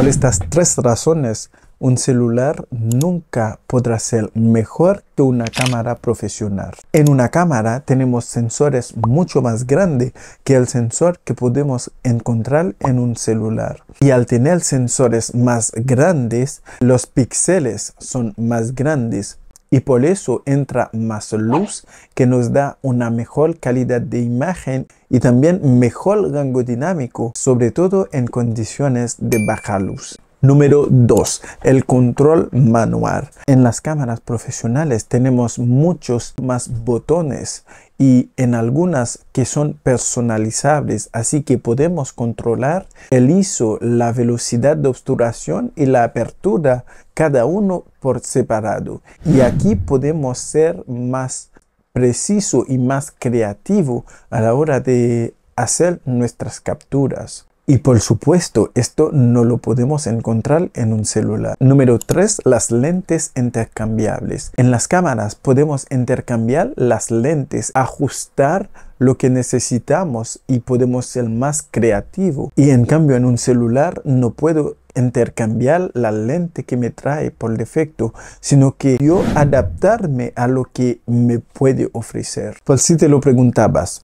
por estas tres razones, un celular nunca podrá ser mejor que una cámara profesional. En una cámara tenemos sensores mucho más grandes que el sensor que podemos encontrar en un celular. Y al tener sensores más grandes, los píxeles son más grandes y por eso entra más luz que nos da una mejor calidad de imagen y también mejor rango dinámico, sobre todo en condiciones de baja luz. Número 2, el control manual. En las cámaras profesionales tenemos muchos más botones y en algunas que son personalizables, así que podemos controlar el ISO, la velocidad de obturación y la apertura cada uno por separado. Y aquí podemos ser más preciso y más creativo a la hora de hacer nuestras capturas. Y por supuesto, esto no lo podemos encontrar en un celular. Número 3, las lentes intercambiables. En las cámaras podemos intercambiar las lentes, ajustar lo que necesitamos y podemos ser más creativos. Y en cambio en un celular no puedo intercambiar la lente que me trae por defecto, sino que yo adaptarme a lo que me puede ofrecer. por si te lo preguntabas,